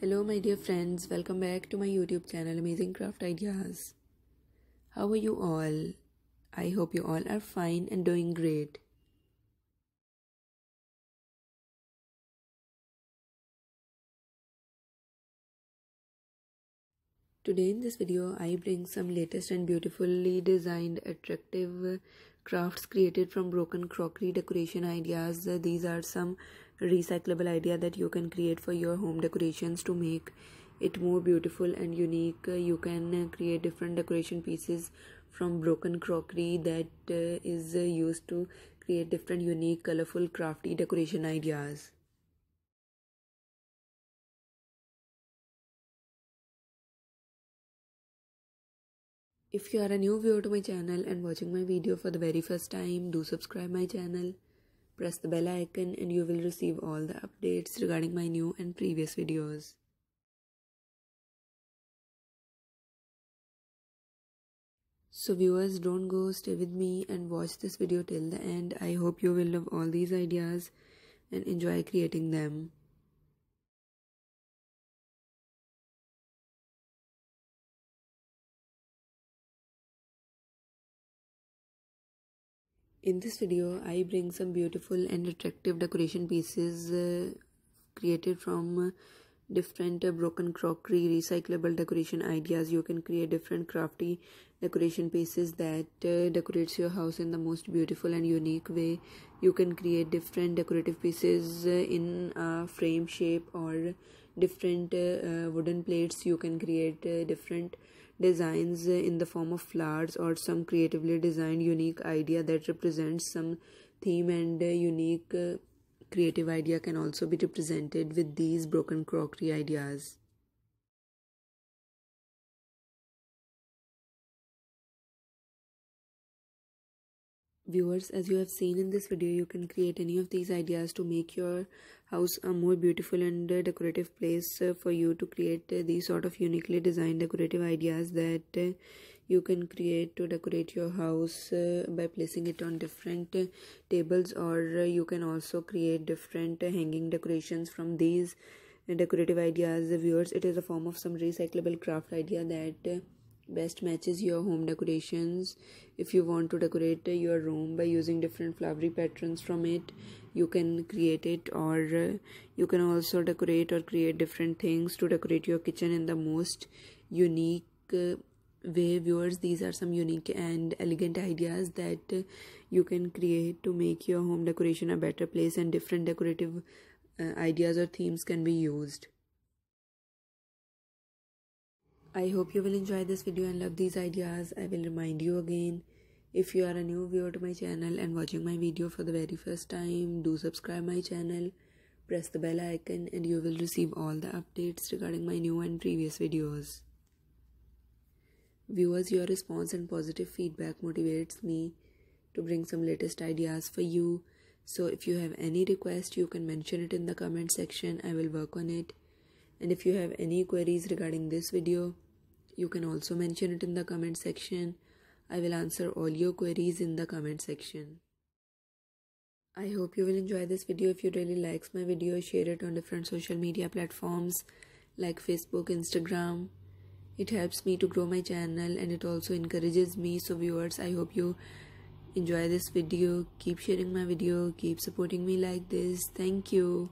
Hello, my dear friends, welcome back to my YouTube channel Amazing Craft Ideas. How are you all? I hope you all are fine and doing great. Today in this video, I bring some latest and beautifully designed attractive crafts created from broken crockery decoration ideas. These are some recyclable idea that you can create for your home decorations to make it more beautiful and unique uh, you can uh, create different decoration pieces from broken crockery that uh, is uh, used to create different unique colorful crafty decoration ideas If you are a new viewer to my channel and watching my video for the very first time, do subscribe my channel press the bell icon and you will receive all the updates regarding my new and previous videos. So viewers don't go stay with me and watch this video till the end. I hope you will love all these ideas and enjoy creating them. In this video, I bring some beautiful and attractive decoration pieces uh, created from uh, different uh, broken crockery recyclable decoration ideas. You can create different crafty decoration pieces that uh, decorates your house in the most beautiful and unique way. You can create different decorative pieces uh, in a frame shape or different uh, wooden plates. You can create different designs in the form of flowers or some creatively designed unique idea that represents some theme and unique uh, creative idea can also be represented with these broken crockery ideas viewers as you have seen in this video you can create any of these ideas to make your house a more beautiful and decorative place uh, for you to create uh, these sort of uniquely designed decorative ideas that uh, you can create to decorate your house by placing it on different tables or you can also create different hanging decorations from these decorative ideas viewers it is a form of some recyclable craft idea that best matches your home decorations if you want to decorate your room by using different flowery patterns from it you can create it or uh, you can also decorate or create different things to decorate your kitchen in the most unique uh, way viewers these are some unique and elegant ideas that uh, you can create to make your home decoration a better place and different decorative uh, ideas or themes can be used I hope you will enjoy this video and love these ideas. I will remind you again. If you are a new viewer to my channel and watching my video for the very first time, do subscribe my channel, press the bell icon and you will receive all the updates regarding my new and previous videos. Viewers, your response and positive feedback motivates me to bring some latest ideas for you. So if you have any request, you can mention it in the comment section. I will work on it and if you have any queries regarding this video you can also mention it in the comment section i will answer all your queries in the comment section i hope you will enjoy this video if you really likes my video share it on different social media platforms like facebook instagram it helps me to grow my channel and it also encourages me so viewers i hope you enjoy this video keep sharing my video keep supporting me like this thank you